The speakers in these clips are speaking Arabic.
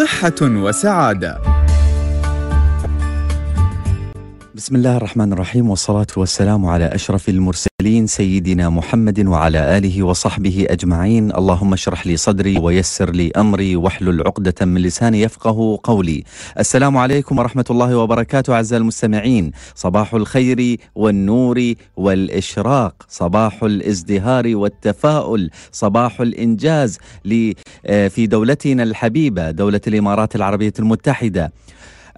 صحة وسعادة بسم الله الرحمن الرحيم والصلاة والسلام على أشرف المرسلين سيدنا محمد وعلى آله وصحبه أجمعين اللهم اشرح لي صدري ويسر لي أمري واحلل عقدة من لساني يفقه قولي السلام عليكم ورحمة الله وبركاته أعزائي المستمعين صباح الخير والنور والإشراق صباح الازدهار والتفاؤل صباح الإنجاز آه، في دولتنا الحبيبة دولة الإمارات العربية المتحدة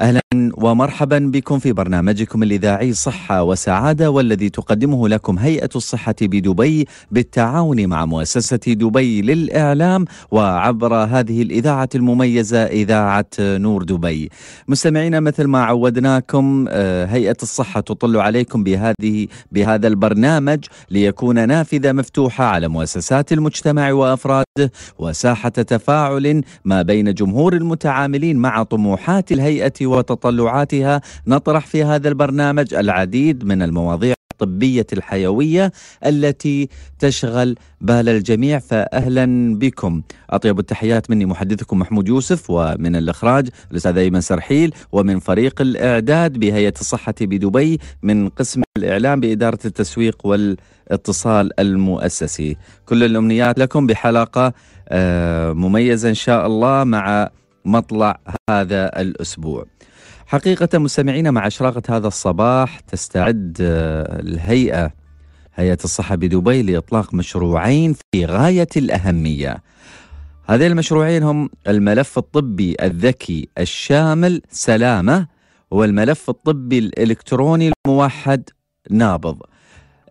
أهلا ومرحبا بكم في برنامجكم الإذاعي صحة وسعادة والذي تقدمه لكم هيئة الصحة بدبي بالتعاون مع مؤسسة دبي للإعلام وعبر هذه الإذاعة المميزة إذاعة نور دبي مستمعينا مثل ما عودناكم آه، هيئة الصحة تطل عليكم بهذه بهذا البرنامج ليكون نافذة مفتوحة على مؤسسات المجتمع وأفراد وساحة تفاعل ما بين جمهور المتعاملين مع طموحات الهيئة وتطلعاتها نطرح في هذا البرنامج العديد من المواضيع الطبية الحيوية التي تشغل بال الجميع فأهلا بكم أطيب التحيات مني محدثكم محمود يوسف ومن الإخراج الأستاذ أيمن سرحيل ومن فريق الإعداد بهيئة الصحة بدبي من قسم الإعلام بإدارة التسويق والاتصال المؤسسي كل الأمنيات لكم بحلقة آه، مميزة إن شاء الله مع مطلع هذا الأسبوع حقيقة مستمعينا مع إشراقة هذا الصباح تستعد آه، الهيئة هيئة الصحة بدبي لإطلاق مشروعين في غاية الأهمية هذين المشروعين هم الملف الطبي الذكي الشامل سلامة والملف الطبي الإلكتروني الموحد نابض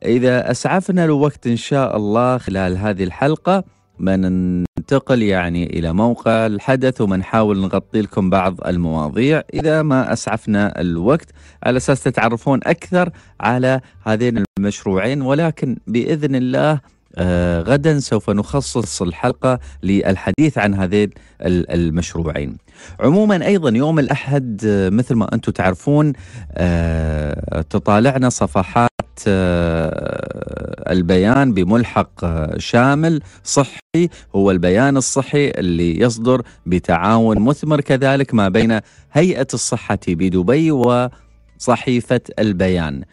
إذا أسعفنا الوقت إن شاء الله خلال هذه الحلقة ما ننتقل يعني إلى موقع الحدث ومنحاول نغطي لكم بعض المواضيع إذا ما أسعفنا الوقت على أساس تتعرفون أكثر على هذين المشروعين ولكن بإذن الله آه، غدا سوف نخصص الحلقة للحديث عن هذين المشروعين عموما أيضا يوم الأحد آه، مثل ما أنتم تعرفون آه، تطالعنا صفحات آه، البيان بملحق شامل صحي هو البيان الصحي اللي يصدر بتعاون مثمر كذلك ما بين هيئة الصحة بدبي وصحيفة البيان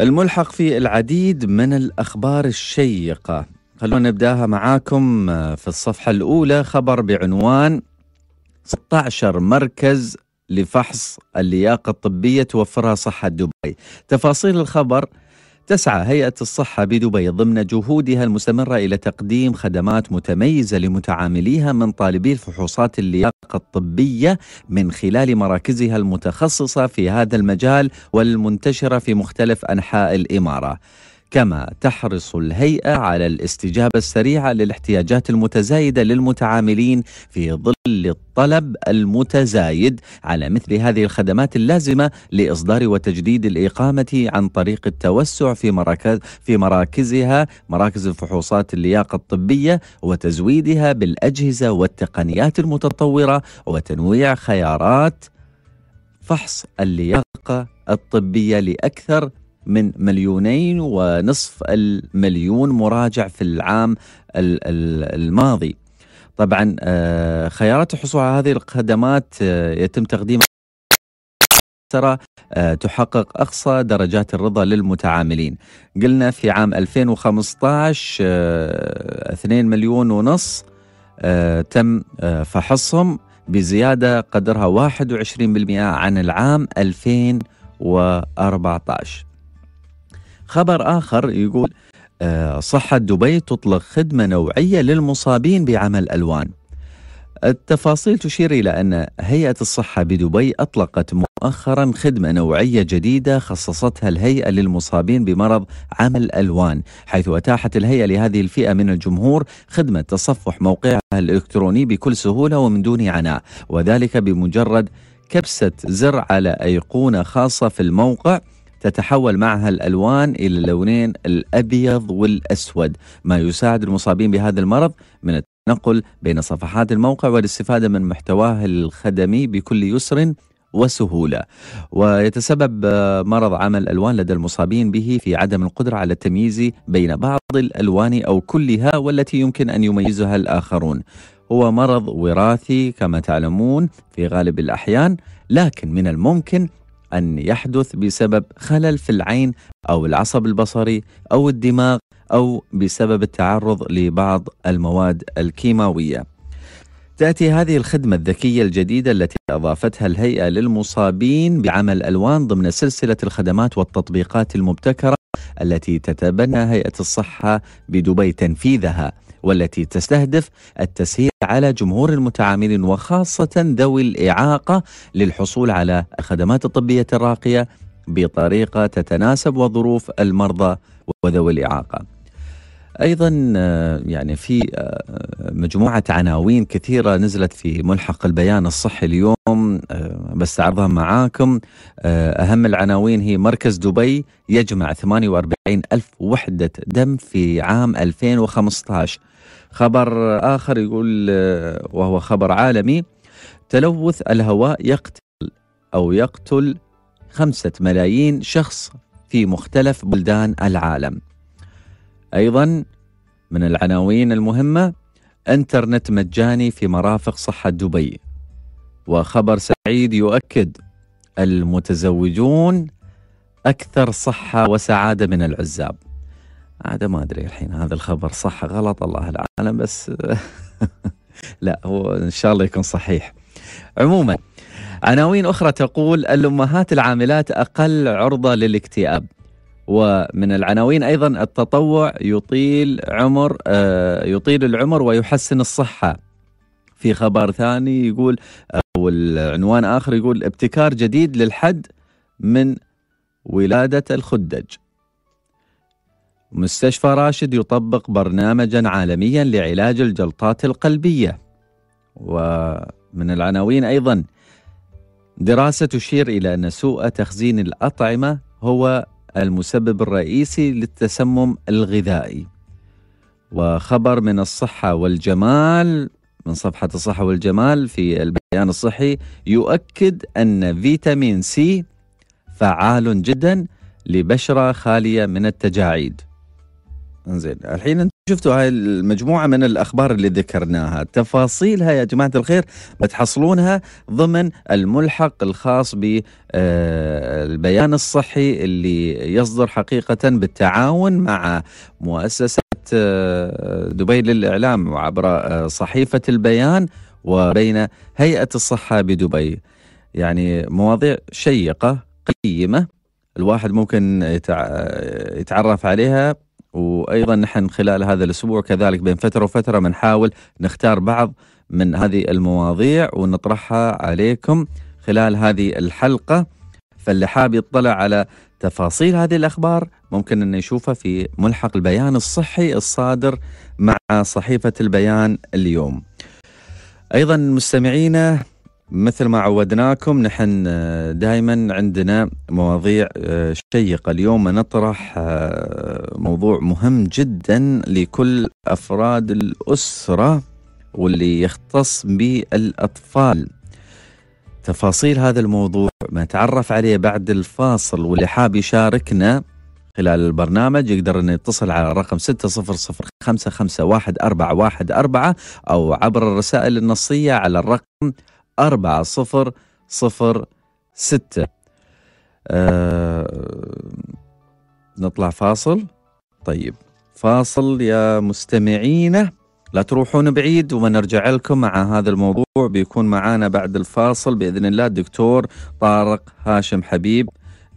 الملحق في العديد من الأخبار الشيقة خلونا نبداها معاكم آه، في الصفحة الأولى خبر بعنوان 16 مركز لفحص اللياقة الطبية توفرها صحة دبي تفاصيل الخبر تسعى هيئة الصحة بدبي ضمن جهودها المستمرة إلى تقديم خدمات متميزة لمتعامليها من طالبي الفحوصات اللياقة الطبية من خلال مراكزها المتخصصة في هذا المجال والمنتشرة في مختلف أنحاء الإمارة. كما تحرص الهيئة على الاستجابة السريعة للاحتياجات المتزايدة للمتعاملين في ظل الطلب المتزايد على مثل هذه الخدمات اللازمة لإصدار وتجديد الإقامة عن طريق التوسع في مراكز في مراكزها مراكز الفحوصات اللياقة الطبية وتزويدها بالأجهزة والتقنيات المتطورة وتنويع خيارات فحص اللياقة الطبية لأكثر من مليونين ونصف المليون مراجع في العام الماضي طبعا آه، خيارات الحصول على هذه الخدمات آه، يتم تقديمها آه، ترى تحقق أقصى درجات الرضا للمتعاملين قلنا في عام 2015 2 مليون ونص تم فحصهم بزيادة قدرها 21% عن العام 2014 خبر آخر يقول آه، صحة دبي تطلق خدمة نوعية للمصابين بعمل ألوان التفاصيل تشير إلى أن هيئة الصحة بدبي أطلقت مؤخرا خدمة نوعية جديدة خصصتها الهيئة للمصابين بمرض عمل الألوان حيث أتاحت الهيئة لهذه الفئة من الجمهور خدمة تصفح موقعها الإلكتروني بكل سهولة ومن دون عناء وذلك بمجرد كبسة زر على أيقونة خاصة في الموقع تتحول معها الألوان إلى اللونين الأبيض والأسود ما يساعد المصابين بهذا المرض من التنقل بين صفحات الموقع والاستفادة من محتواه الخدمي بكل يسر وسهولة ويتسبب مرض عمل الألوان لدى المصابين به في عدم القدرة على التمييز بين بعض الألوان أو كلها والتي يمكن أن يميزها الآخرون هو مرض وراثي كما تعلمون في غالب الأحيان لكن من الممكن أن يحدث بسبب خلل في العين أو العصب البصري أو الدماغ أو بسبب التعرض لبعض المواد الكيماوية. تأتي هذه الخدمة الذكية الجديدة التي أضافتها الهيئة للمصابين بعمل ألوان ضمن سلسلة الخدمات والتطبيقات المبتكرة التي تتبنى هيئة الصحة بدبي تنفيذها. والتي تستهدف التسهيل على جمهور المتعاملين وخاصة ذوي الإعاقة للحصول على الخدمات الطبية الراقية بطريقة تتناسب وظروف المرضى وذوي الإعاقة. ايضا آه، يعني في آه، مجموعه عناوين كثيره نزلت في ملحق البيان الصحي اليوم آه، بستعرضها معاكم اهم العناوين هي مركز دبي يجمع 48 الف وحده دم في عام 2015 خبر آخر يقول آه، وهو خبر عالمي تلوث الهواء يقتل أو يقتل خمسة ملايين شخص في مختلف بلدان العالم أيضا من العناوين المهمة انترنت مجاني في مرافق صحة دبي وخبر سعيد يؤكد المتزوجون أكثر صحة وسعادة من العزاب عاد ما ادري الحين هذا الخبر صح غلط الله العالم بس لا هو ان شاء الله يكون صحيح عموما عناوين اخرى تقول الامهات العاملات اقل عرضه للاكتئاب ومن العناوين ايضا التطوع يطيل عمر آه، يطيل العمر ويحسن الصحه في خبر ثاني يقول او العنوان اخر يقول ابتكار جديد للحد من ولاده الخدج مستشفى راشد يطبق برنامجا عالميا لعلاج الجلطات القلبية ومن العناوين أيضا دراسة تشير إلى أن سوء تخزين الأطعمة هو المسبب الرئيسي للتسمم الغذائي وخبر من الصحة والجمال من صفحة الصحة والجمال في البيان الصحي يؤكد أن فيتامين سي فعال جدا لبشرة خالية من التجاعيد زين الحين انتم شفتوا هاي المجموعه من الاخبار اللي ذكرناها تفاصيلها يا جماعه الخير بتحصلونها ضمن الملحق الخاص بالبيان آه، الصحي اللي يصدر حقيقه بالتعاون مع مؤسسه آه، دبي للاعلام عبر آه، صحيفه البيان وبين هيئه الصحه بدبي يعني مواضيع شيقه قيمه الواحد ممكن يتعرف عليها وايضا نحن خلال هذا الاسبوع كذلك بين فتره وفتره بنحاول نختار بعض من هذه المواضيع ونطرحها عليكم خلال هذه الحلقه فاللي حاب يطلع على تفاصيل هذه الاخبار ممكن انه يشوفها في ملحق البيان الصحي الصادر مع صحيفه البيان اليوم. ايضا مستمعينا مثل ما عودناكم نحن آه، دائما عندنا مواضيع آه، شيقة اليوم نطرح آه، موضوع مهم جدا لكل أفراد الأسرة واللي يختص بالأطفال تفاصيل هذا الموضوع ما تعرف عليه بعد الفاصل واللي حاب يشاركنا خلال البرنامج يقدر أن يتصل على رقم 600551414 أو عبر الرسائل النصية على الرقم أربعة صفر صفر ستة أه نطلع فاصل طيب فاصل يا مستمعينا لا تروحون بعيد وبنرجع لكم مع هذا الموضوع بيكون معانا بعد الفاصل بإذن الله الدكتور طارق هاشم حبيب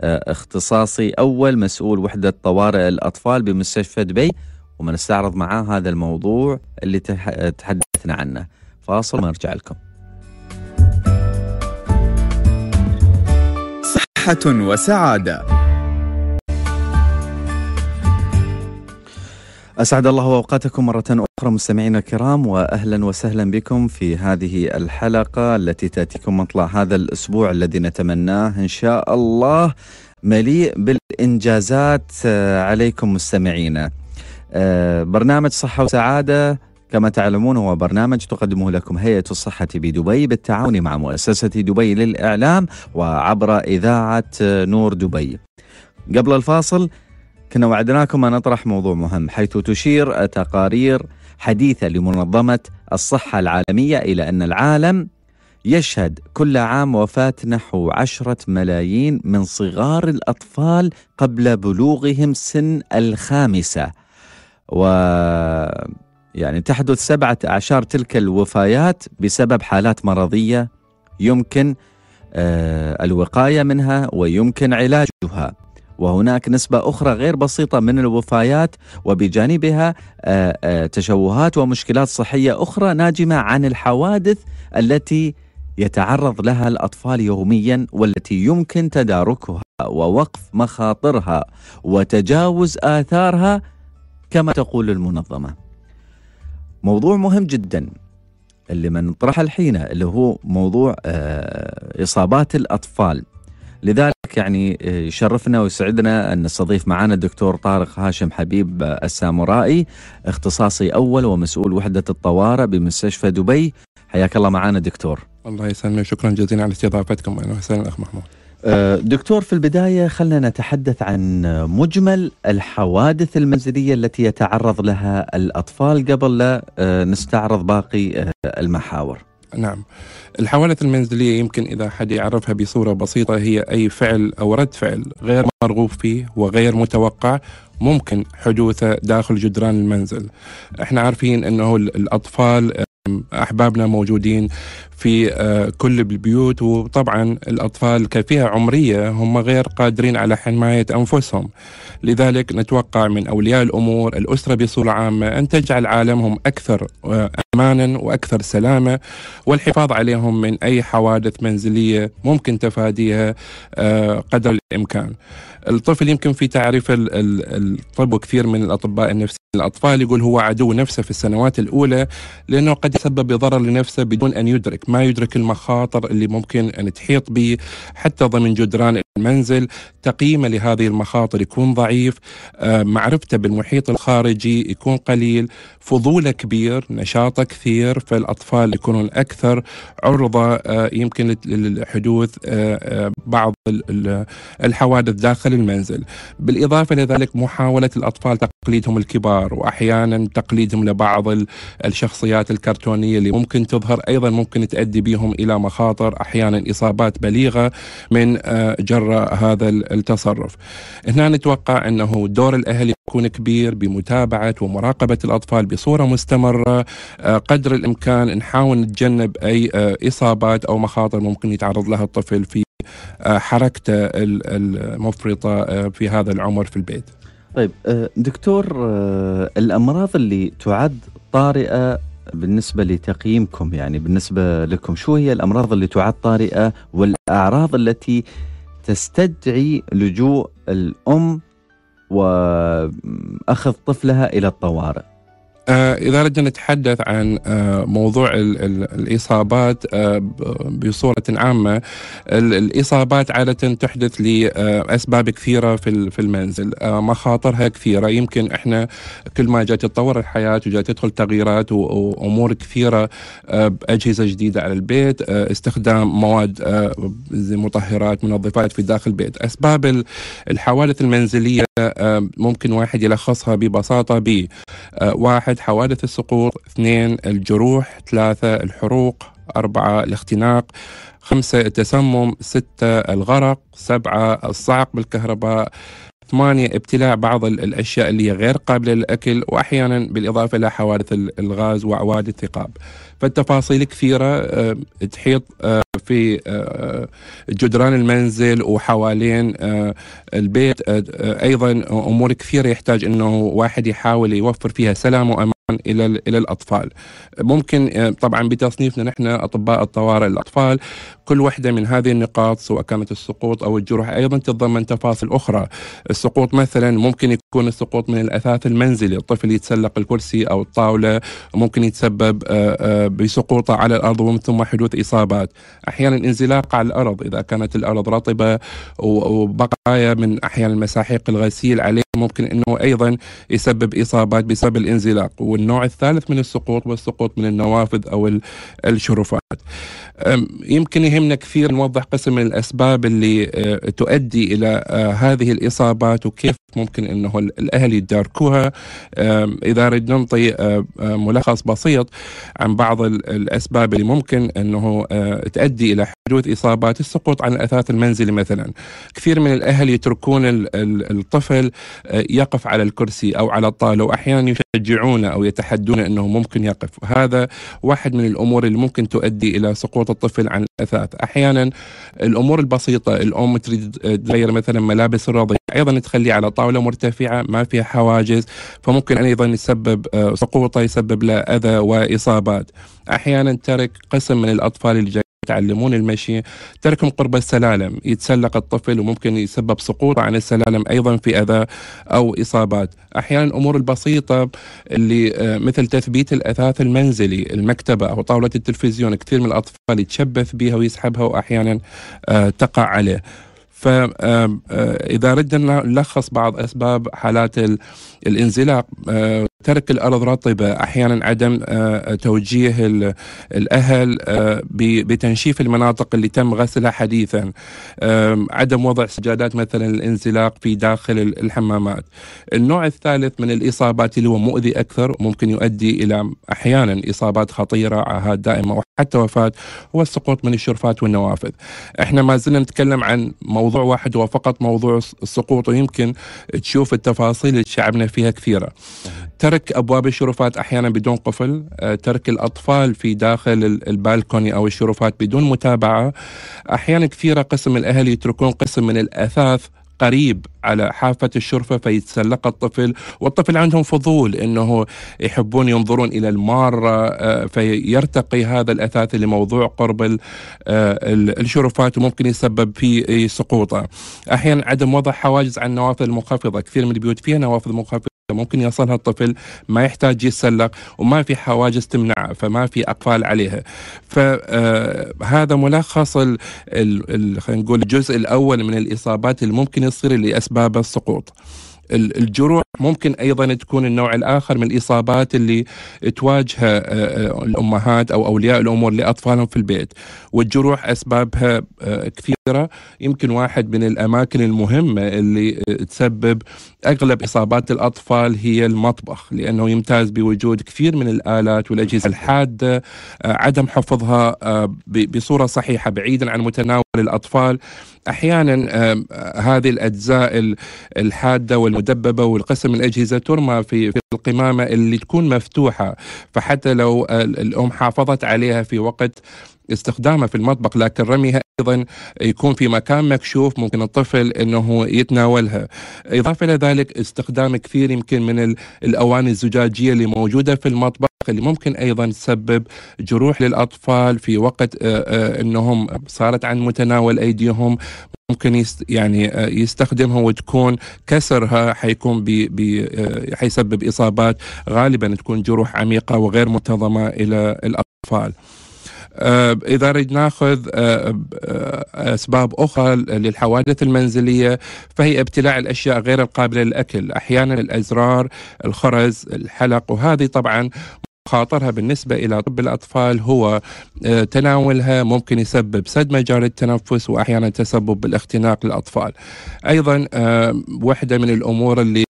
آه، اختصاصي أول مسؤول وحدة طوارئ الأطفال بمستشفى دبي ومنستعرض معاه هذا الموضوع اللي تحدثنا عنه فاصل ونرجع لكم صحة وسعادة. أسعد الله أوقاتكم مرة أخرى مستمعينا الكرام وأهلا وسهلا بكم في هذه الحلقة التي تأتيكم مطلع هذا الأسبوع الذي نتمناه إن شاء الله مليء بالإنجازات آه، عليكم مستمعينا. آه، برنامج صحة وسعادة كما تعلمون هو برنامج تقدمه لكم هيئة الصحة بدبي بالتعاون مع مؤسسة دبي للإعلام وعبر إذاعة نور دبي قبل الفاصل كنا وعدناكم أن نطرح موضوع مهم حيث تشير تقارير حديثة لمنظمة الصحة العالمية إلى أن العالم يشهد كل عام وفاة نحو عشرة ملايين من صغار الأطفال قبل بلوغهم سن الخامسة و يعني تحدث سبعة أعشار تلك الوفيات بسبب حالات مرضية يمكن آه، الوقاية منها ويمكن علاجها وهناك نسبة أخرى غير بسيطة من الوفيات وبجانبها آه، آه، تشوهات ومشكلات صحية أخرى ناجمة عن الحوادث التي يتعرض لها الأطفال يوميا والتي يمكن تداركها ووقف مخاطرها وتجاوز آثارها كما تقول المنظمة موضوع مهم جدا اللي منطرح الحين اللي هو موضوع آه، إصابات الأطفال لذلك يعني آه، يشرفنا ويسعدنا أن نستضيف معنا الدكتور طارق هاشم حبيب آه، السامورائي اختصاصي أول ومسؤول وحدة الطوارئ بمستشفى دبي حياك الله معنا دكتور الله يسلمك شكرا جزيلا على استضافتكم أهلا وسهلا أخ محمود آه، دكتور في البداية خلنا نتحدث عن مجمل الحوادث المنزلية التي يتعرض لها الأطفال قبل لا آه، نستعرض باقي آه، المحاور نعم الحوادث المنزلية يمكن إذا حد يعرفها بصورة بسيطة هي أي فعل أو رد فعل غير مرغوب فيه وغير متوقع ممكن حدوثه داخل جدران المنزل احنا عارفين أنه الأطفال احبابنا موجودين في آه، كل البيوت وطبعا الاطفال كفئه عمريه هم غير قادرين على حمايه انفسهم لذلك نتوقع من اولياء الامور الاسره بصوره عامه ان تجعل عالمهم اكثر آه، امانا واكثر سلامه والحفاظ عليهم من اي حوادث منزليه ممكن تفاديها آه، قدر الامكان الطفل يمكن في تعريف الطب وكثير من الاطباء النفسيين الاطفال يقول هو عدو نفسه في السنوات الاولى لانه قد يسبب ضرر لنفسه بدون ان يدرك ما يدرك المخاطر اللي ممكن ان تحيط به حتى ضمن جدران المنزل تقييمه لهذه المخاطر يكون ضعيف آه، معرفته بالمحيط الخارجي يكون قليل فضوله كبير نشاطه كثير فالاطفال يكونون اكثر عرضه آه، يمكن لحدوث آه، بعض الحوادث داخل داخل المنزل بالإضافة لذلك محاولة الأطفال تقليدهم الكبار وأحيانا تقليدهم لبعض الشخصيات الكرتونية اللي ممكن تظهر أيضا ممكن تؤدي بهم إلى مخاطر أحيانا إصابات بليغة من آه، جراء هذا التصرف هنا نتوقع أنه دور الأهل يكون كبير بمتابعة ومراقبة الأطفال بصورة مستمرة آه، قدر الإمكان نحاول نتجنب أي آه، إصابات أو مخاطر ممكن يتعرض لها الطفل في آه، حركته المفرطه آه، في هذا العمر في البيت. طيب آه، دكتور الامراض اللي تعد طارئه بالنسبه لتقييمكم يعني بالنسبه لكم شو هي الامراض اللي تعد طارئه والاعراض التي تستدعي لجوء الام واخذ طفلها الى الطوارئ؟ آه، إذا رجعنا نتحدث عن آه، موضوع الإصابات آه، بصورة عامة الإصابات عادة تحدث لأسباب كثيرة في المنزل مخاطرها كثيرة يمكن إحنا كل ما جات تتطور الحياة وجات تدخل تغييرات وأمور كثيرة أجهزة جديدة على البيت استخدام مواد مطهرات منظفات في داخل البيت أسباب الحوادث المنزلية آه، آه، ممكن واحد يلخصها ببساطة ب آه، واحد حوادث السقوط اثنين الجروح ثلاثة الحروق أربعة الاختناق خمسة التسمم ستة الغرق سبعة الصعق بالكهرباء ثمانية ابتلاع بعض الأشياء اللي هي غير قابلة للأكل وأحيانا بالإضافة إلى حوادث الغاز وأعواد الثقاب فالتفاصيل كثيره آه، تحيط آه، في آه، جدران المنزل وحوالين البيت ايضا امور كثيره يحتاج انه واحد يحاول يوفر فيها سلام وامان الى الى الاطفال ممكن طبعا بتصنيفنا نحن اطباء الطوارئ الاطفال كل وحده من هذه النقاط سواء كانت السقوط او الجروح ايضا تتضمن تفاصيل اخرى السقوط مثلا ممكن يكون السقوط من الاثاث المنزلي الطفل يتسلق الكرسي او الطاوله ممكن يتسبب بسقوطه على الارض ومن ثم حدوث اصابات احيانا انزلاق على الارض اذا كانت الارض رطبه وبقايا من احيانا المساحيق الغسيل عليه ممكن انه ايضا يسبب اصابات بسبب الانزلاق والنوع الثالث من السقوط والسقوط من النوافذ او الشرفات يمكن يهمنا كثير نوضح قسم الاسباب اللي آه، تؤدي الى آه، هذه الاصابات وكيف ممكن انه الاهل يداركوها اذا ردنا نعطي آه، ملخص بسيط عن بعض الاسباب اللي ممكن انه تؤدي الى حدوث اصابات السقوط عن الاثاث المنزلي مثلا كثير من الاهل يتركون الطفل يقف على الكرسي او على الطاوله واحيانا يشجعونه او يتحدون انه ممكن يقف هذا واحد من الامور اللي ممكن تؤدي الى سقوط الطفل عن الاثاث احيانا الامور البسيطه الام تريد تغير مثلا ملابس الرضيع ايضا تخليه على طاوله مرتفعه ما فيها حواجز فممكن ايضا يسبب آه، سقوطه يسبب له اذى واصابات احيانا ترك قسم من الاطفال الجديد يتعلمون المشي تركهم قرب السلالم يتسلق الطفل وممكن يسبب سقوطه عن السلالم ايضا في اذى او اصابات احيانا الامور البسيطه اللي آه، مثل تثبيت الاثاث المنزلي المكتبه او طاوله التلفزيون كثير من الاطفال يتشبث بها ويسحبها واحيانا آه، تقع عليه فإذا ردنا نلخص بعض أسباب حالات الانزلاق آه، ترك الارض رطبه احيانا عدم آه، توجيه الاهل آه، بتنشيف المناطق اللي تم غسلها حديثا عدم وضع سجادات مثلا الانزلاق في داخل الحمامات النوع الثالث من الاصابات اللي هو مؤذي اكثر ممكن يؤدي الى احيانا اصابات خطيره عاهات دائمه وحتى وفاه هو السقوط من الشرفات والنوافذ احنا ما زلنا نتكلم عن موضوع موضوع واحد هو فقط موضوع السقوط ويمكن تشوف التفاصيل اللي شعبنا فيها كثيرة ترك أبواب الشرفات أحيانا بدون قفل آه، ترك الأطفال في داخل البالكوني أو الشرفات بدون متابعة أحيانا كثيرة قسم الأهل يتركون قسم من الأثاث قريب على حافة الشرفة فيتسلق الطفل والطفل عندهم فضول أنه يحبون ينظرون إلى المارة آه، فيرتقي هذا الأثاث لموضوع قرب آه، الشرفات وممكن يسبب في سقوطه أحيانا عدم وضع حواجز عن النوافذ المنخفضة كثير من البيوت فيها نوافذ منخفضة ممكن يصلها الطفل ما يحتاج يتسلق وما في حواجز تمنعه فما في اقفال عليها فهذا آه، ملخص ال ال خلينا نقول الجزء الاول من الاصابات اللي ممكن يصير اللي السقوط الجروح ممكن ايضا تكون النوع الاخر من الاصابات اللي تواجه آه، آه، الامهات او اولياء الامور لاطفالهم في البيت والجروح اسبابها آه، كثيره يمكن واحد من الاماكن المهمه اللي تسبب اغلب اصابات الاطفال هي المطبخ لانه يمتاز بوجود كثير من الالات والاجهزه الحاده عدم حفظها بصوره صحيحه بعيدا عن متناول الاطفال احيانا هذه الاجزاء الحاده والمدببه والقسم الاجهزه ترمى في القمامه اللي تكون مفتوحه فحتى لو آه، الام حافظت عليها في وقت استخدامها في المطبخ لكن رميها ايضا يكون في مكان مكشوف ممكن الطفل انه يتناولها اضافه الى ذلك استخدام كثير يمكن من الاواني الزجاجيه اللي موجوده في المطبخ اللي ممكن ايضا تسبب جروح للاطفال في وقت آه، آه، انهم صارت عن متناول ايديهم ممكن يست يعني آه، يستخدمها وتكون كسرها حيكون بي بي حيسبب اصابات غالبا تكون جروح عميقه وغير منتظمه الى الاطفال. آه، اذا ردنا ناخذ آه، آه، اسباب اخرى للحوادث المنزليه فهي ابتلاع الاشياء غير القابله للاكل احيانا الازرار الخرز الحلق وهذه طبعا خاطرها بالنسبة إلى طب الأطفال هو آه، تناولها ممكن يسبب سد مجال التنفس وأحيانا تسبب بالاختناق للأطفال أيضا آه، واحدة من الأمور اللي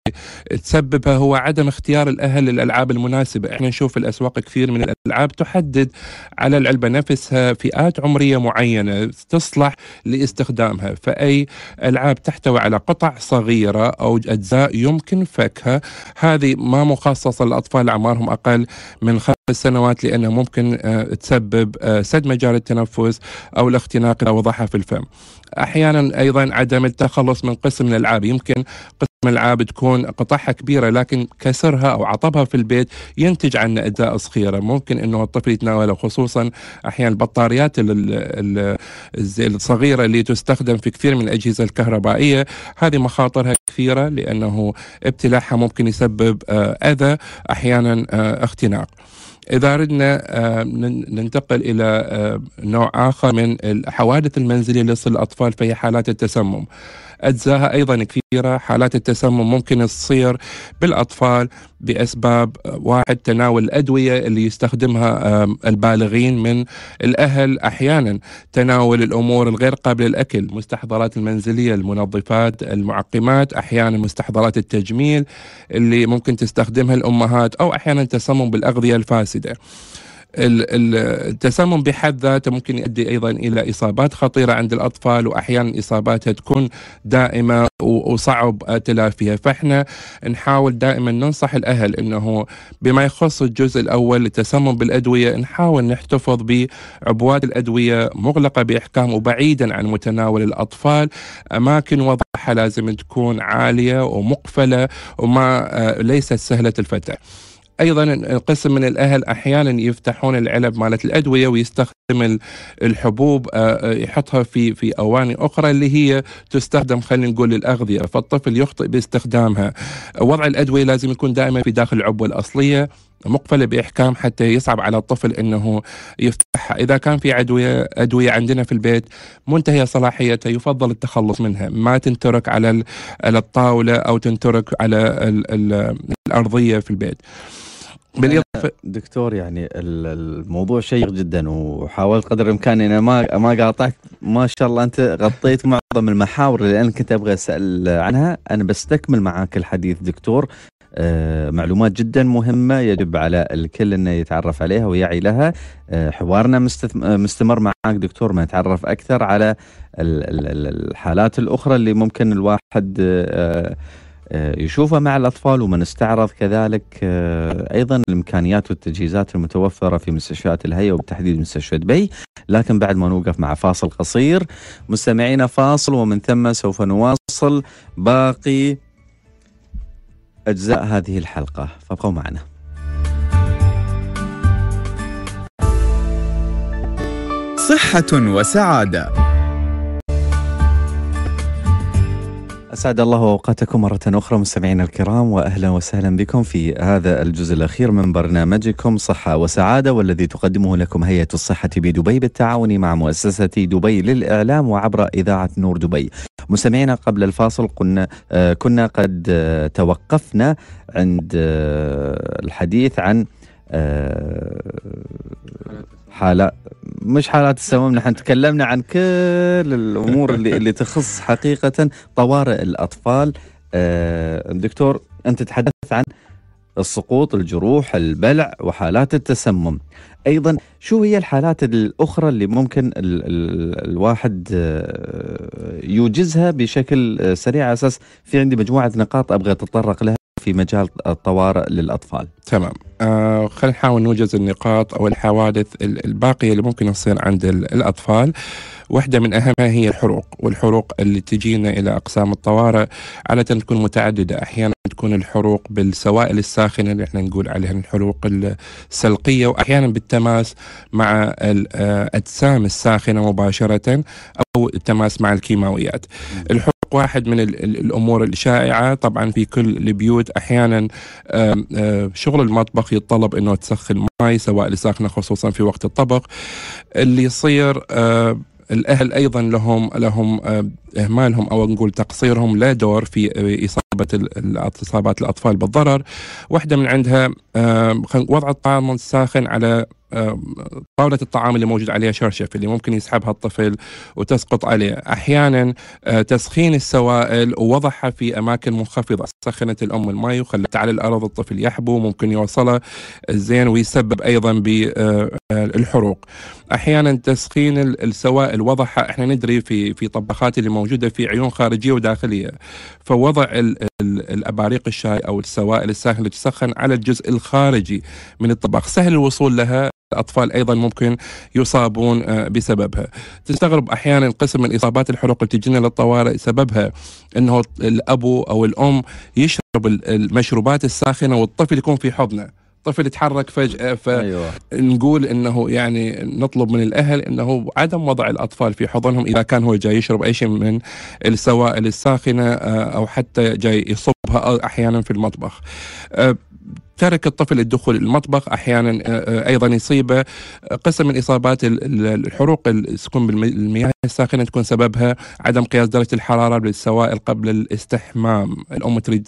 تسببها هو عدم اختيار الأهل للألعاب المناسبة احنا نشوف الأسواق كثير من الألعاب تحدد على العلبة نفسها فئات عمرية معينة تصلح لاستخدامها فأي ألعاب تحتوي على قطع صغيرة أو أجزاء يمكن فكها هذه ما مخصصة للأطفال أعمارهم أقل من من خمس سنوات لأنها ممكن آه، تسبب آه، سد مجال التنفس أو الاختناق إذا وضعها في الفم احيانا ايضا عدم التخلص من قسم من الالعاب يمكن قسم الالعاب تكون قطعها كبيره لكن كسرها او عطبها في البيت ينتج عنا اداء صغيره ممكن انه الطفل يتناولها خصوصا احيانا البطاريات الصغيره اللي تستخدم في كثير من الاجهزه الكهربائيه هذه مخاطرها كثيره لانه ابتلاعها ممكن يسبب آه، اذى احيانا آه، اختناق. إذا أردنا آه، ننتقل إلى آه، نوع آخر من الحوادث المنزلية لصل الأطفال فهي حالات التسمم أجزاءها أيضا كثيرة حالات التسمم ممكن تصير بالأطفال بأسباب واحد تناول الأدوية اللي يستخدمها البالغين من الأهل أحيانا تناول الأمور الغير قابلة للأكل المستحضرات المنزلية المنظفات المعقمات أحيانا مستحضرات التجميل اللي ممكن تستخدمها الأمهات أو أحيانا تسمم بالأغذية الفاسدة التسمم بحد ذاته ممكن يؤدي ايضا الى اصابات خطيره عند الاطفال واحيانا اصاباتها تكون دائمه وصعب تلافيها فاحنا نحاول دائما ننصح الاهل انه بما يخص الجزء الاول التسمم بالادويه نحاول نحتفظ بعبوات الادويه مغلقه باحكام وبعيدا عن متناول الاطفال اماكن وضعها لازم تكون عاليه ومقفله وما آه، ليست سهله الفتح ايضا قسم من الاهل احيانا يفتحون العلب مالت الادويه ويستخدم الحبوب آه، آه، يحطها في في اواني اخرى اللي هي تستخدم خلينا نقول للاغذيه فالطفل يخطئ باستخدامها وضع الادويه لازم يكون دائما في داخل العبوه الاصليه مقفله باحكام حتى يصعب على الطفل انه يفتحها، اذا كان في ادويه ادويه عندنا في البيت منتهيه صلاحيتها يفضل التخلص منها، ما تنترك على على الطاوله او تنترك على الارضيه في البيت. بالاضافه دكتور يعني الموضوع شيق جدا وحاولت قدر الامكان اني ما ما قاطعت ما شاء الله انت غطيت معظم المحاور اللي انا كنت ابغى اسال عنها انا بستكمل معاك الحديث دكتور آه معلومات جدا مهمة يجب على الكل أنه يتعرف عليها ويعي لها آه حوارنا آه، مستمر معك دكتور ما نتعرف أكثر على الحالات الأخرى اللي ممكن الواحد آه آه، يشوفه مع الأطفال ومن استعرض كذلك آه، أيضا الإمكانيات والتجهيزات المتوفرة في مستشفيات الهيئة وبالتحديد مستشفى دبي لكن بعد ما نوقف مع فاصل قصير مستمعينا فاصل ومن ثم سوف نواصل باقي أجزاء هذه الحلقة فابقوا معنا صحة وسعادة أسعد الله أوقاتكم مرة أخرى مستمعينا الكرام وأهلا وسهلا بكم في هذا الجزء الأخير من برنامجكم صحة وسعادة والذي تقدمه لكم هيئة الصحة بدبي بالتعاون مع مؤسسة دبي للإعلام وعبر إذاعة نور دبي مستمعينا قبل الفاصل قلنا آه، كنا قد آه، توقفنا عند آه، الحديث عن آه، حالات مش حالات السموم نحن تكلمنا عن كل الامور اللي اللي تخص حقيقه طوارئ الاطفال آه، دكتور انت تحدثت عن السقوط الجروح البلع وحالات التسمم ايضا شو هي الحالات الاخرى اللي ممكن ال ال الواحد آه، يوجزها بشكل سريع على اساس في عندي مجموعه نقاط ابغى اتطرق لها في مجال الطوارئ للاطفال. تمام آه خلينا نحاول نوجز النقاط او الحوادث الباقيه اللي ممكن تصير عند الاطفال. واحدة من أهمها هي الحروق والحروق اللي تجينا إلى أقسام الطوارئ عادة تكون متعددة أحيانا تكون الحروق بالسوائل الساخنة اللي احنا نقول عليها الحروق السلقية وأحيانا بالتماس مع الأجسام آه، الساخنة مباشرة أو التماس مع الكيماويات الحروق الطلاق واحد من الامور الشائعه طبعا في كل البيوت احيانا شغل المطبخ يتطلب انه تسخن ماي سواء لساخنه خصوصا في وقت الطبخ اللي يصير الاهل ايضا لهم لهم اهمالهم او نقول تقصيرهم لا دور في اصابه اصابات الاطفال بالضرر واحده من عندها وضع الطعام الساخن على طاولة الطعام اللي موجود عليها شرشف اللي ممكن يسحبها الطفل وتسقط عليه أحيانا آه، تسخين السوائل ووضعها في أماكن منخفضة سخنت الأم الماء وخلت على الأرض الطفل يحبو ممكن يوصله زين ويسبب أيضا بالحروق آه، أحيانا تسخين السوائل وضعها احنا ندري في في طبخات اللي موجوده في عيون خارجيه وداخليه فوضع الـ الـ الاباريق الشاي او السوائل الساخنه تسخن على الجزء الخارجي من الطبق سهل الوصول لها الاطفال ايضا ممكن يصابون آه، بسببها. تستغرب احيانا قسم من اصابات الحروق اللي تجينا للطوارئ سببها انه الابو او الام يشرب المشروبات الساخنه والطفل يكون في حضنه. طفل يتحرك فجأة فنقول أيوة. أنه يعني نطلب من الأهل أنه عدم وضع الأطفال في حضنهم إذا كان هو جاي يشرب أي شيء من السوائل الساخنة آه، أو حتى جاي يصبها أحيانا في المطبخ آه، ترك الطفل الدخول المطبخ احيانا آه، آه، ايضا يصيبه قسم من اصابات الحروق تكون بالمياه الساخنه تكون سببها عدم قياس درجه الحراره بالسوائل قبل الاستحمام الام تريد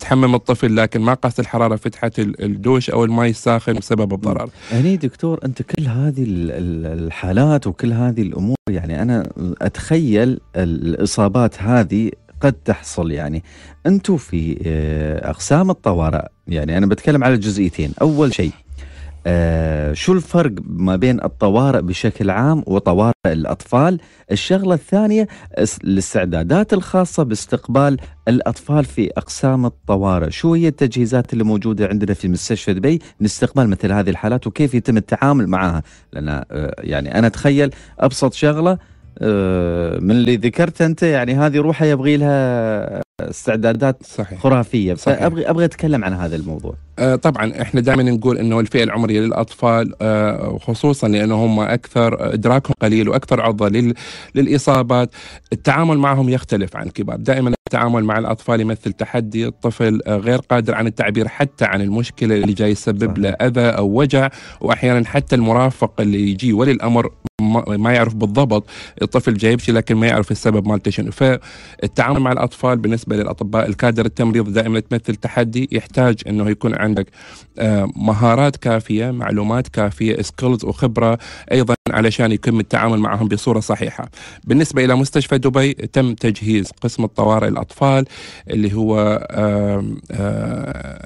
تحمم الطفل لكن ما قاست الحراره فتحت الدوش او الماء الساخن بسبب الضرر يعني دكتور انت كل هذه الحالات وكل هذه الامور يعني انا اتخيل الاصابات هذه قد تحصل يعني انتم في آه، اقسام الطوارئ يعني انا بتكلم على جزئيتين اول شيء آه شو الفرق ما بين الطوارئ بشكل عام وطوارئ الأطفال الشغلة الثانية الاستعدادات الخاصة باستقبال الأطفال في أقسام الطوارئ شو هي التجهيزات اللي موجودة عندنا في مستشفى دبي لاستقبال مثل هذه الحالات وكيف يتم التعامل معها لأن آه يعني أنا أتخيل أبسط شغلة آه، من اللي ذكرته انت يعني هذه روحها يبغي لها استعدادات صحيح. خرافيه صحيح. فابغي ابغي اتكلم عن هذا الموضوع آه طبعا احنا دائما نقول انه الفئه العمريه للاطفال آه خصوصا لانه هم اكثر ادراكهم قليل واكثر عرضه لل... للاصابات التعامل معهم يختلف عن الكبار دائما التعامل مع الاطفال يمثل تحدي الطفل غير قادر عن التعبير حتى عن المشكله اللي جاي يسبب له اذى او وجع واحيانا حتى المرافق اللي يجي ولي الامر ما يعرف بالضبط الطفل جايب شيء لكن ما يعرف السبب مالته شنو فالتعامل مع الاطفال بالنسبه للاطباء الكادر التمريض دائما تمثل تحدي يحتاج انه يكون عندك آه، مهارات كافيه معلومات كافيه سكيلز وخبره ايضا علشان يتم التعامل معهم بصوره صحيحه بالنسبه الى مستشفى دبي تم تجهيز قسم الطوارئ الاطفال اللي هو آه،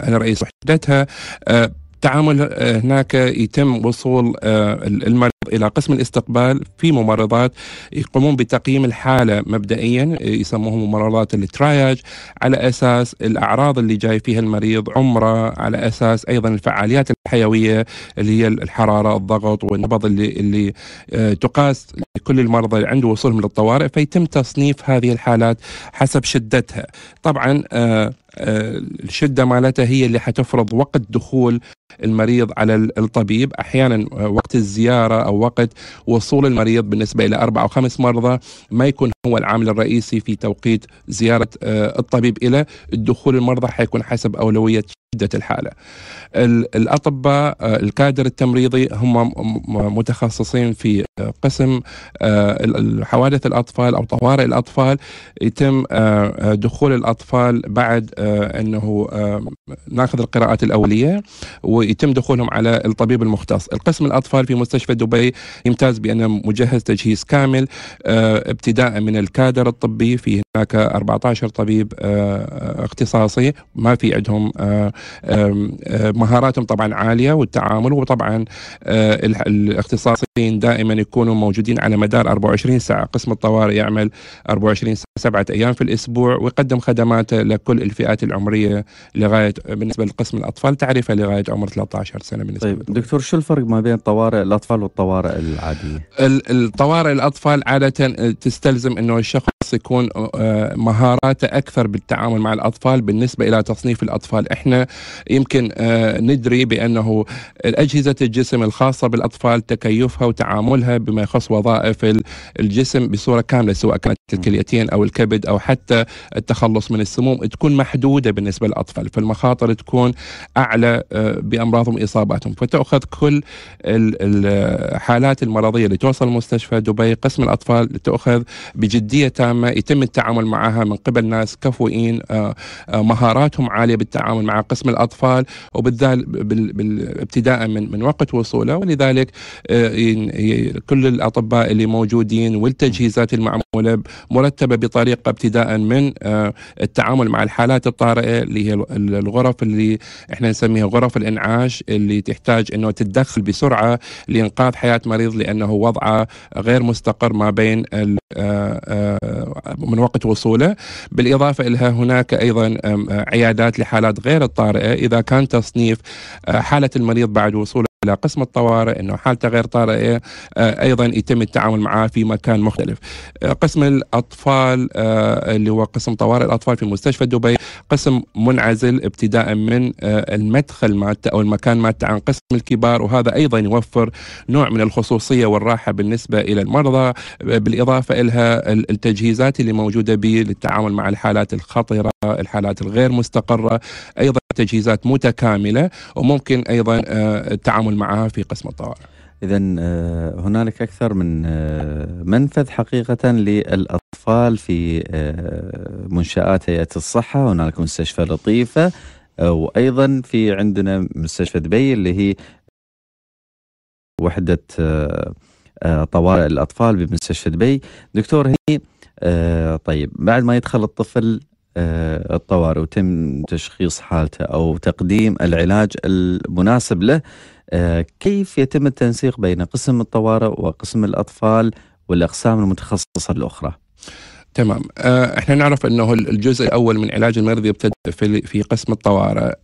انا رئيس وحدتها آه، تعامل هناك يتم وصول المريض إلى قسم الاستقبال في ممرضات يقومون بتقييم الحالة مبدئيا يسموها ممرضات الترياج على أساس الأعراض اللي جاي فيها المريض عمره على أساس أيضا الفعاليات الحيوية اللي هي الحرارة الضغط والنبض اللي, اللي آه، تقاس لكل المرضى اللي عنده وصولهم للطوارئ فيتم تصنيف هذه الحالات حسب شدتها طبعا آه، آه، الشده مالتها هي اللي حتفرض وقت دخول المريض على الطبيب احيانا آه، وقت الزياره او وقت وصول المريض بالنسبه الى اربع او خمس مرضى ما يكون هو العامل الرئيسي في توقيت زياره آه، الطبيب الى الدخول المرضى حيكون حسب اولويه شده الحاله. الاطباء آه، الكادر التمريضي هم متخصصين في آه، قسم آه، حوادث الاطفال او طوارئ الاطفال يتم دخول الاطفال بعد انه ناخذ القراءات الاوليه ويتم دخولهم على الطبيب المختص. القسم الاطفال في مستشفى دبي يمتاز بانه مجهز تجهيز كامل ابتداء من الكادر الطبي في هناك 14 طبيب آه، آه، اختصاصي ما في عندهم آه، مهاراتهم طبعا عاليه والتعامل وطبعا الاختصاصي دائما يكونوا موجودين على مدار 24 ساعة قسم الطوارئ يعمل 24 ساعة سبعة أيام في الأسبوع ويقدم خدمات لكل الفئات العمرية لغاية بالنسبة لقسم الأطفال تعريفه لغاية عمر 13 سنة بالنسبة طيب دكتور شو الفرق ما بين طوارئ الأطفال والطوارئ العادية؟ الطوارئ الأطفال عادة آه، تستلزم أنه الشخص يكون آه، مهاراته أكثر بالتعامل مع الأطفال بالنسبة إلى تصنيف الأطفال إحنا يمكن آه، ندري بأنه أجهزة الجسم الخاصة بالأطفال تكيفها وتعاملها بما يخص وظائف الجسم بصوره كامله سواء كانت الكليتين او الكبد او حتى التخلص من السموم تكون محدوده بالنسبه للاطفال فالمخاطر تكون اعلى آه، بامراضهم واصاباتهم فتاخذ كل الحالات المرضيه اللي توصل مستشفى دبي قسم الاطفال تاخذ بجديه تامه يتم التعامل معها من قبل ناس كفؤين آه، آه، مهاراتهم عاليه بالتعامل مع قسم الاطفال وبالذات ابتداء من من وقت وصوله ولذلك كل الاطباء اللي موجودين والتجهيزات المعموله مرتبه بطريقه ابتداء من آه، التعامل مع الحالات الطارئه اللي هي الغرف اللي احنا نسميها غرف الانعاش اللي تحتاج انه تتدخل بسرعه لانقاذ حياه مريض لانه وضعه غير مستقر ما بين آه، آه، من وقت وصوله بالاضافه الها هناك ايضا عيادات لحالات غير الطارئه اذا كان تصنيف حاله المريض بعد وصوله الى قسم الطوارئ انه حالته غير طارئه آه، ايضا يتم التعامل معه في مكان مختلف آه، قسم الاطفال آه، اللي هو قسم طوارئ الاطفال في مستشفى دبي قسم منعزل ابتداء من المدخل مالته او المكان مالته عن قسم الكبار وهذا ايضا يوفر نوع من الخصوصيه والراحه بالنسبه الى المرضى بالاضافه الها التجهيزات اللي موجوده به للتعامل مع الحالات الخطره الحالات الغير مستقره ايضا تجهيزات متكامله وممكن ايضا آه، التعامل معها في قسم الطوارئ. اذا آه، هنالك اكثر من آه، منفذ حقيقه للاطفال في منشات هيئه الصحه، هنالك مستشفى لطيفه وايضا في عندنا مستشفى دبي اللي هي وحده طوارئ الاطفال بمستشفى دبي، دكتور هي طيب بعد ما يدخل الطفل آه، الطوارئ وتم تشخيص حالته أو تقديم العلاج المناسب له آه، كيف يتم التنسيق بين قسم الطوارئ وقسم الأطفال والأقسام المتخصصة الأخرى؟ تمام آه، احنا نعرف انه الجزء الاول من علاج المرض يبتدئ في قسم الطوارئ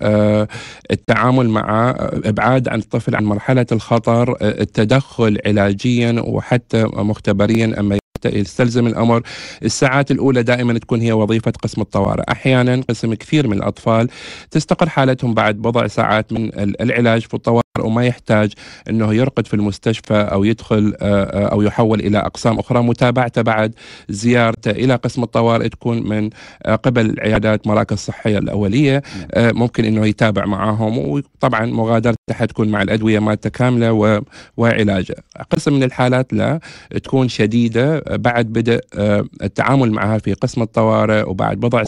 التعامل مع ابعاد عن الطفل عن مرحله الخطر التدخل علاجيا وحتى مختبريا اما حتى يستلزم الامر الساعات الاولى دائما تكون هي وظيفه قسم الطوارئ احيانا قسم كثير من الاطفال تستقر حالتهم بعد بضع ساعات من العلاج في الطوارئ وما يحتاج انه يرقد في المستشفى او يدخل آه، آه، او يحول الى اقسام اخرى متابعته بعد زيارته الى قسم الطوارئ تكون من آه، قبل عيادات مراكز الصحيه الاوليه نعم. ممكن انه يتابع معاهم وطبعا مغادرته حتكون مع الادويه مالته كامله وعلاجه قسم من الحالات لا تكون شديده بعد بدء آه، التعامل معها في قسم الطوارئ وبعد بضع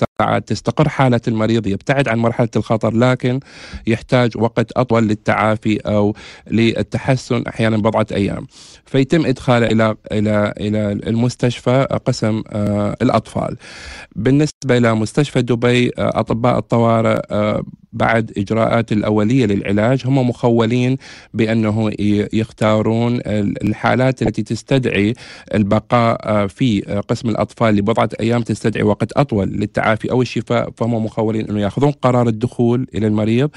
تستقر حالة المريض يبتعد عن مرحلة الخطر لكن يحتاج وقت أطول للتعافي أو للتحسن أحيانا بضعة أيام فيتم إدخاله إلى إلى إلى المستشفى قسم آه، الأطفال بالنسبة إلى مستشفى دبي آه، أطباء الطوارئ آه، بعد إجراءات الأولية للعلاج هم مخولين بأنه يختارون الحالات التي تستدعي البقاء في قسم الأطفال لبضعة أيام تستدعي وقت أطول للتعافي في اول شيء فهم مخولين انه ياخذون قرار الدخول الى المريض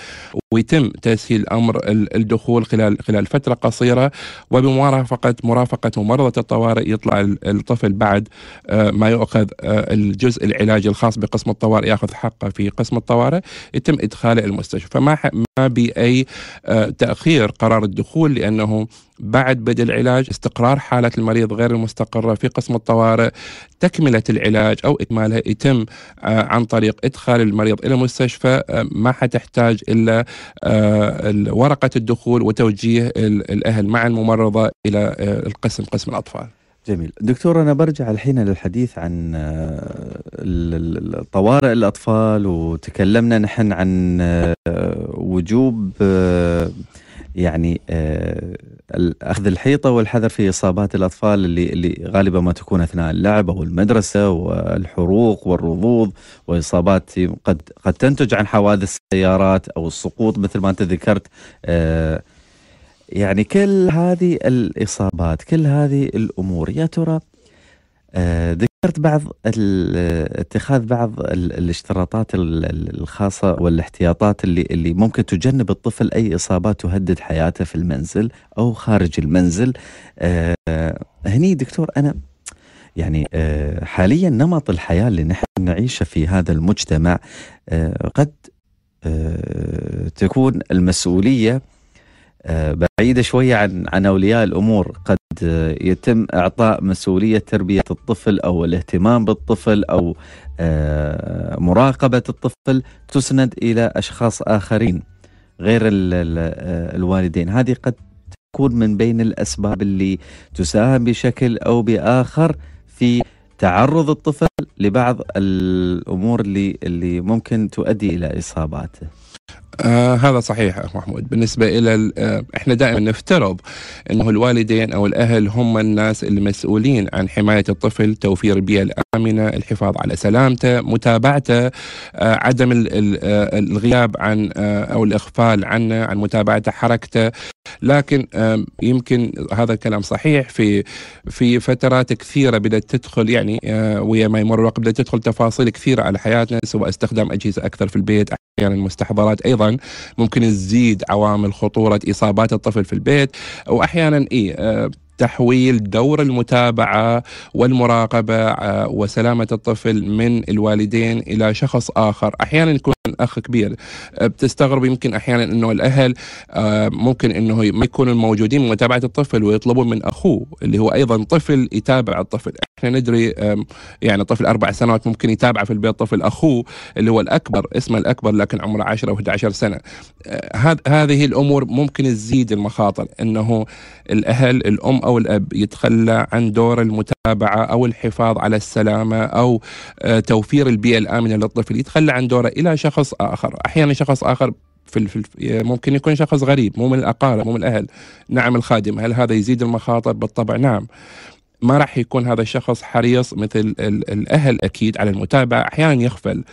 ويتم تسهيل امر الدخول خلال خلال فتره قصيره وبمرافقه مرافقه ممرضه الطوارئ يطلع الطفل بعد آه، ما يؤخذ آه، الجزء العلاجي الخاص بقسم الطوارئ ياخذ حقه في قسم الطوارئ يتم ادخاله المستشفى فما ما باي آه، تاخير قرار الدخول لانه بعد بدء العلاج استقرار حاله المريض غير المستقره في قسم الطوارئ تكمله العلاج او اكمالها يتم آه، عن طريق ادخال المريض الى مستشفى آه، ما حتحتاج الا آه، ورقه الدخول وتوجيه الاهل مع الممرضه الى القسم قسم الاطفال. جميل دكتور أنا برجع الحين للحديث عن طوارئ الأطفال وتكلمنا نحن عن وجوب يعني اخذ الحيطه والحذر في اصابات الاطفال اللي اللي غالبا ما تكون اثناء اللعب او المدرسه والحروق والرضوض واصابات قد قد تنتج عن حوادث السيارات او السقوط مثل ما انت ذكرت آه، يعني كل هذه الاصابات كل هذه الامور يا ترى آه، ذكرت بعض اتخاذ بعض الاشتراطات الخاصة والاحتياطات اللي اللي ممكن تجنب الطفل أي اصابات تهدد حياته في المنزل أو خارج المنزل آه، هني دكتور أنا يعني آه، حاليا نمط الحياة اللي نحن نعيشه في هذا المجتمع قد تكون المسؤولية آه، بعيده شويه عن عن اولياء الامور قد آه، يتم اعطاء مسؤوليه تربيه الطفل او الاهتمام بالطفل او آه، مراقبه الطفل تسند الى اشخاص اخرين غير الوالدين هذه قد تكون من بين الاسباب اللي تساهم بشكل او باخر في تعرض الطفل لبعض الامور اللي اللي ممكن تؤدي الى اصاباته آه هذا صحيح اخ محمود بالنسبه الى آه احنا دائما نفترض انه الوالدين او الاهل هم الناس المسؤولين عن حمايه الطفل توفير البيئه الامنه الحفاظ على سلامته متابعته آه عدم الـ ال آه، الغياب عن آه او الاغفال عنه عن متابعته حركته لكن يمكن هذا الكلام صحيح في في فترات كثيره بدات تدخل يعني آه، ويا ما يمر الوقت بدات تدخل تفاصيل كثيره على حياتنا سواء استخدام اجهزه اكثر في البيت احيانا المستحضرات ايضا ممكن تزيد عوامل خطوره اصابات الطفل في البيت واحيانا اي آه، تحويل دور المتابعه والمراقبه آه، وسلامه الطفل من الوالدين الى شخص اخر احيانا يكون اخ كبير آه، بتستغرب يمكن احيانا انه الاهل آه، ممكن انه ما يكونوا موجودين متابعه الطفل ويطلبون من اخوه اللي هو ايضا طفل يتابع الطفل احنا ندري يعني طفل اربع سنوات ممكن يتابع في البيت طفل اخوه اللي هو الاكبر اسمه الاكبر لكن عمره 10 او 11 سنه هذه الامور ممكن تزيد المخاطر انه الاهل الام أو الأب يتخلى عن دور المتابعة أو الحفاظ على السلامة أو آه، توفير البيئة الآمنة للطفل يتخلى عن دوره إلى شخص آخر أحيانا شخص آخر في آه، ممكن يكون شخص غريب مو من الأقارب مو من الأهل نعم الخادم هل هذا يزيد المخاطر بالطبع نعم ما راح يكون هذا الشخص حريص مثل الاهل اكيد على المتابعه احيانا يغفل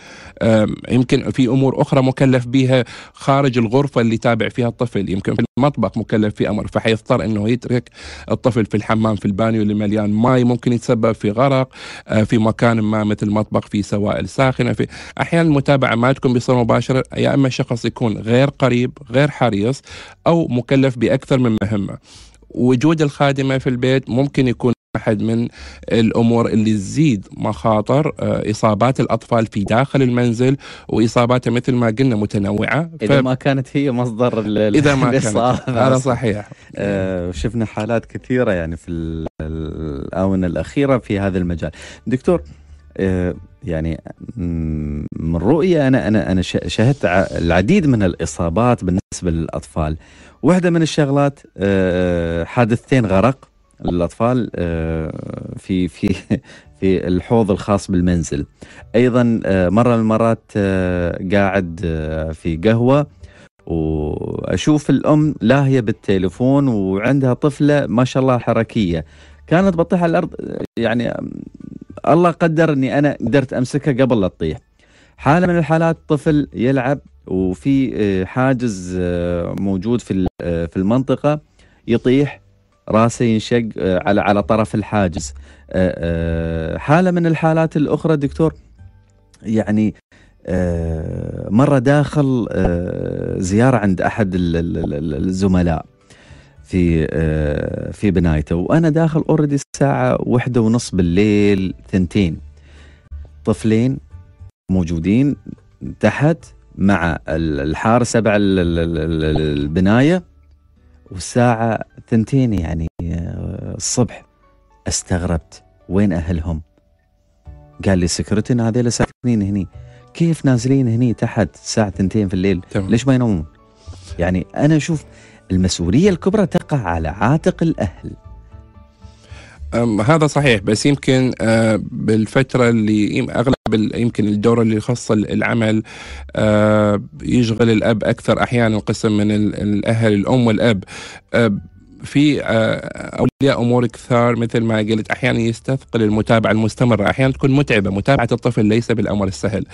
يمكن في امور اخرى مكلف بها خارج الغرفه اللي تابع فيها الطفل يمكن في المطبخ مكلف في امر فحيضطر انه يترك الطفل في الحمام في البانيو اللي مليان ماي ممكن يتسبب في غرق أه، في مكان ما مثل مطبخ في سوائل ساخنه في احيانا المتابعه ما تكون بصوره مباشره يا اما الشخص يكون غير قريب غير حريص او مكلف باكثر من مهمه وجود الخادمه في البيت ممكن يكون واحد من الامور اللي تزيد مخاطر آه، اصابات الاطفال في داخل المنزل واصاباتها مثل ما قلنا متنوعه ف... اذا ما كانت هي مصدر ال... اذا ما كانت هذا صحيح آه شفنا حالات كثيره يعني في الاونه الاخيره في هذا المجال دكتور آه، يعني من رؤية أنا أنا أنا شاهدت العديد من الإصابات بالنسبة للأطفال واحدة من الشغلات آه، حادثتين غرق للاطفال آه، في في في الحوض الخاص بالمنزل ايضا آه، مره من المرات آه، قاعد في قهوه واشوف الام لاهيه بالتليفون وعندها طفله ما شاء الله حركيه كانت بطيح على الارض يعني الله قدر اني انا قدرت امسكها قبل لا تطيح حاله من الحالات طفل يلعب وفي حاجز موجود في في المنطقه يطيح راسه ينشق آه، على على طرف الحاجز آه، آه، حاله من الحالات الاخرى دكتور يعني مره داخل زياره عند احد الزملاء في في بنايته وانا داخل اوريدي الساعه واحدة ونص بالليل ثنتين طفلين موجودين تحت مع الحارسه تبع البنايه والساعة ثنتين يعني آه، الصبح استغربت وين أهلهم قال لي سكرتن هذيلا ساكنين هني كيف نازلين هني تحت الساعة ثنتين في الليل تمام. ليش ما ينومون يعني أنا أشوف المسؤولية الكبرى تقع على عاتق الأهل هذا صحيح بس يمكن آه، بالفترة اللي أغلب يمكن الدورة اللي خاصة العمل آه، يشغل الأب أكثر أحيانا قسم من الأهل الأم والأب آه، في آه، اولياء امور كثار مثل ما قلت احيانا يستثقل المتابعه المستمره احيانا تكون متعبه متابعه الطفل ليس بالامر السهل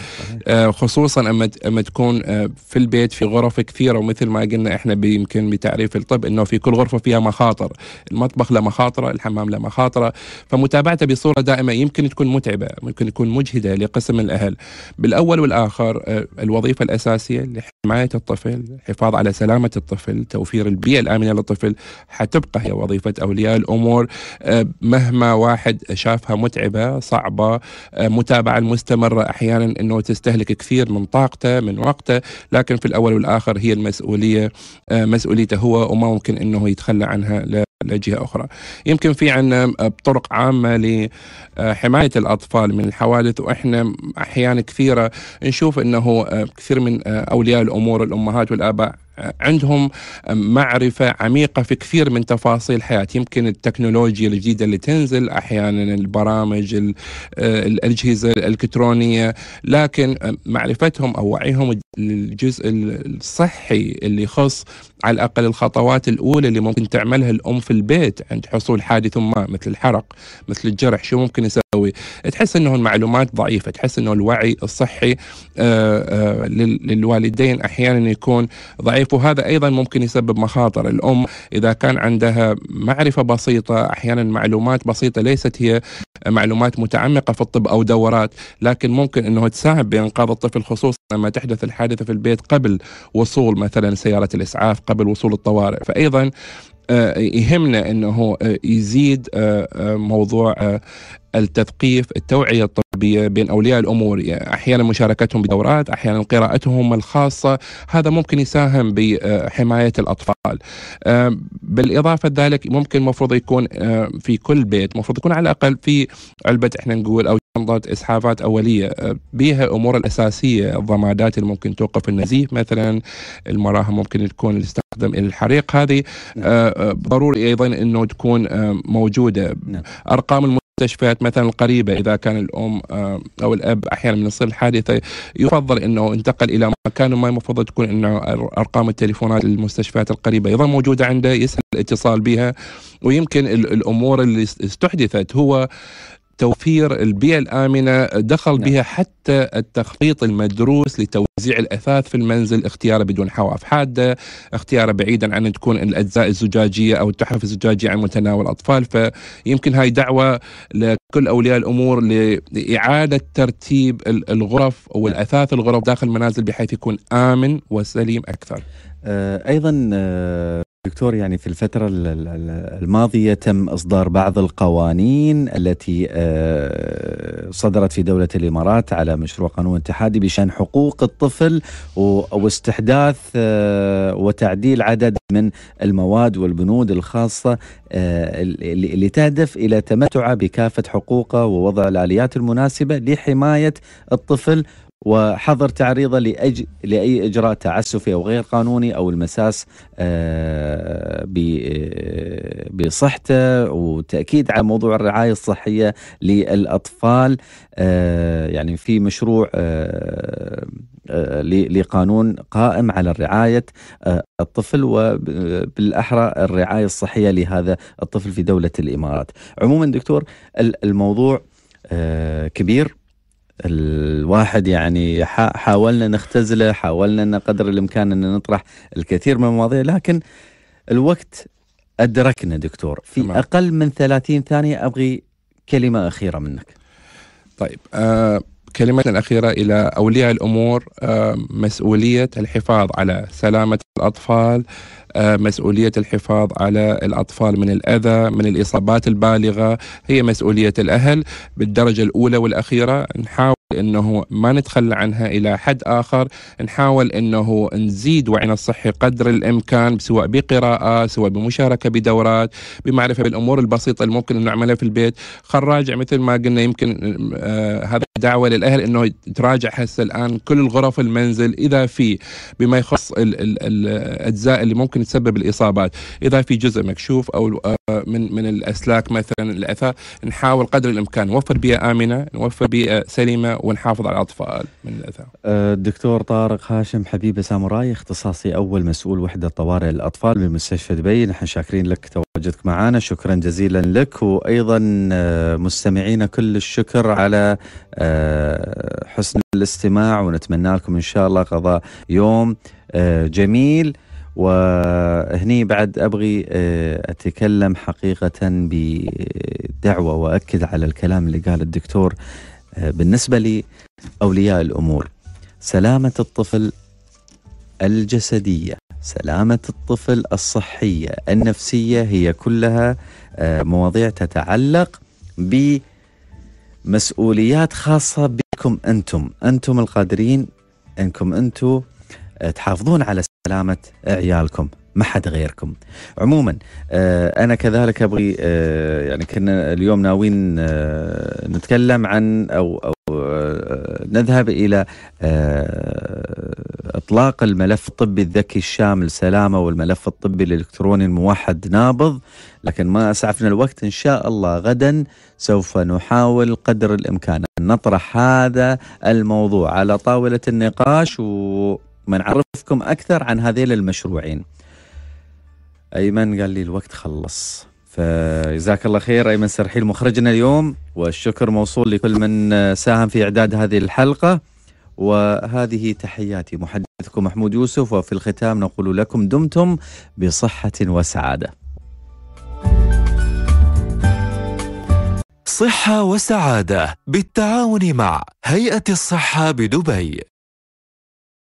آه، خصوصا اما تكون آه، في البيت في غرف كثيره ومثل ما قلنا احنا يمكن بتعريف الطب انه في كل غرفه فيها مخاطر المطبخ له مخاطره الحمام له مخاطره فمتابعته بصوره دائمه يمكن تكون متعبه ممكن تكون مجهده لقسم الاهل بالاول والاخر الوظيفه الاساسيه لحمايه الطفل الحفاظ على سلامه الطفل توفير البيئه الامنه للطفل حتبقى هي وظيفة أولياء الأمور آه، مهما واحد شافها متعبة صعبة آه، متابعة مستمرة أحيانا أنه تستهلك كثير من طاقته من وقته لكن في الأول والآخر هي المسؤولية آه، مسؤوليته هو وما ممكن أنه يتخلى عنها الأجهة أخرى يمكن في عنا طرق عامة لحماية الأطفال من الحوادث وإحنا أحيانا كثيرة نشوف أنه آه، كثير من آه، أولياء الأمور الأمهات والآباء آه، عندهم معرفة عميقة في كثير من تفاصيل حياة يمكن التكنولوجيا الجديدة اللي تنزل أحيانا البرامج الأجهزة الإلكترونية لكن معرفتهم أو وعيهم الجزء الصحي اللي يخص على الأقل الخطوات الأولى اللي ممكن تعملها الأم في في البيت عند حصول حادث ما مثل الحرق مثل الجرح شو ممكن يسوي تحس انه المعلومات ضعيفه تحس انه الوعي الصحي آه، آه، للوالدين احيانا يكون ضعيف وهذا ايضا ممكن يسبب مخاطر الام اذا كان عندها معرفه بسيطه احيانا معلومات بسيطه ليست هي معلومات متعمقه في الطب او دورات لكن ممكن انه تساهم بانقاذ الطفل خصوصا لما تحدث الحادثه في البيت قبل وصول مثلا سياره الاسعاف قبل وصول الطوارئ فايضا آه، يهمنا انه آه، يزيد آه، موضوع التثقيف التوعيه بين اولياء الامور احيانا مشاركتهم بدورات احيانا قراءتهم الخاصه هذا ممكن يساهم بحمايه الاطفال بالاضافه لذلك ممكن المفروض يكون في كل بيت المفروض يكون على الاقل في علبه احنا نقول او شنطه اسعافات اوليه آه، بها الامور الاساسيه الضمادات اللي ممكن توقف النزيف مثلا المراهم ممكن تكون تستخدم الحريق هذه آه، آه، ضروري ايضا انه تكون موجوده نعم. ارقام المستشفيات مثلا القريبة إذا كان الأم آه، أو الأب أحيانا من يصير الحادثة يفضل أنه انتقل إلى مكان ما المفروض تكون أنه أرقام التليفونات للمستشفيات القريبة أيضا موجودة عنده يسهل الاتصال بها ويمكن الأمور اللي استحدثت هو توفير البيئة الآمنة دخل نعم. بها حتى التخطيط المدروس لتوزيع الأثاث في المنزل اختياره بدون حواف حادة اختياره بعيدا عن تكون الأجزاء الزجاجية أو التحف الزجاجية عن متناول الأطفال فيمكن هاي دعوة لكل أولياء الأمور لإعادة ترتيب الغرف والأثاث نعم. الغرف داخل المنازل بحيث يكون آمن وسليم أكثر آه، أيضا آه، دكتور يعني في الفترة الماضية تم إصدار بعض القوانين التي آه، صدرت في دولة الإمارات على مشروع قانون اتحادي بشأن حقوق الطفل واستحداث آه، وتعديل عدد من المواد والبنود الخاصة اللي آه، تهدف إلى تمتعه بكافة حقوقه ووضع الآليات المناسبة لحماية الطفل وحظر تعريضه لأج... لأي إجراء تعسفي أو غير قانوني أو المساس آه، ب... آه، بصحته وتأكيد على موضوع الرعاية الصحية للأطفال آه، يعني في مشروع لقانون قائم على رعاية الطفل وبالأحرى الرعاية الصحية لهذا الطفل في دولة الإمارات عموما دكتور الموضوع كبير الواحد يعني حاولنا نختزله حاولنا أن قدر الإمكان أن نطرح الكثير من المواضيع لكن الوقت أدركنا دكتور في تمام. أقل من 30 ثانية أبغي كلمة أخيرة منك طيب آه كلمة الأخيرة إلى أولياء الأمور آه مسؤولية الحفاظ على سلامة الأطفال آه، مسؤولية الحفاظ على الأطفال من الأذى من الإصابات البالغة هي مسؤولية الأهل بالدرجة الأولى والأخيرة نحاول انه ما نتخلى عنها الى حد اخر نحاول انه نزيد وعينا الصحي قدر الامكان سواء بقراءه سواء بمشاركه بدورات بمعرفه بالامور البسيطه اللي ممكن نعملها في البيت خراج مثل ما قلنا يمكن آه هذا دعوه للاهل انه تراجع هسه الان كل الغرف المنزل اذا في بما يخص الـ الـ الاجزاء اللي ممكن تسبب الاصابات اذا في جزء مكشوف او آه، من من الاسلاك مثلا الاثاء نحاول قدر الامكان نوفر بيئه امنه نوفر بيئه سليمه ونحافظ على الاطفال من الاثاء. الدكتور أه، طارق هاشم حبيبه ساموراي اختصاصي اول مسؤول وحده طوارئ الاطفال بمستشفى دبي نحن شاكرين لك تواجدك معنا شكرا جزيلا لك وايضا أه، مستمعينا كل الشكر على أه، حسن الاستماع ونتمنى لكم ان شاء الله قضاء يوم جميل وهني بعد ابغي آه، اتكلم حقيقه بدعوه واكد على الكلام اللي قال الدكتور آه، بالنسبه لاولياء الامور سلامه الطفل الجسديه سلامه الطفل الصحيه النفسيه هي كلها آه، مواضيع تتعلق بمسؤوليات خاصه بكم انتم انتم القادرين انكم انتم أه، تحافظون على سلامة عيالكم ما حد غيركم عموما أه، أنا كذلك أبغي أه، يعني كنا اليوم ناويين نتكلم عن أو, أو نذهب الى اطلاق الملف الطبي الذكي الشامل سلامه والملف الطبي الالكتروني الموحد نابض لكن ما اسعفنا الوقت ان شاء الله غدا سوف نحاول قدر الامكان ان نطرح هذا الموضوع على طاوله النقاش و نعرفكم أكثر عن هذيل المشروعين أيمن قال لي الوقت خلص فجزاك الله خير أيمن سرحيل مخرجنا اليوم والشكر موصول لكل من ساهم في إعداد هذه الحلقة وهذه تحياتي محدثكم محمود يوسف وفي الختام نقول لكم دمتم بصحة وسعادة صحة وسعادة بالتعاون مع هيئة الصحة بدبي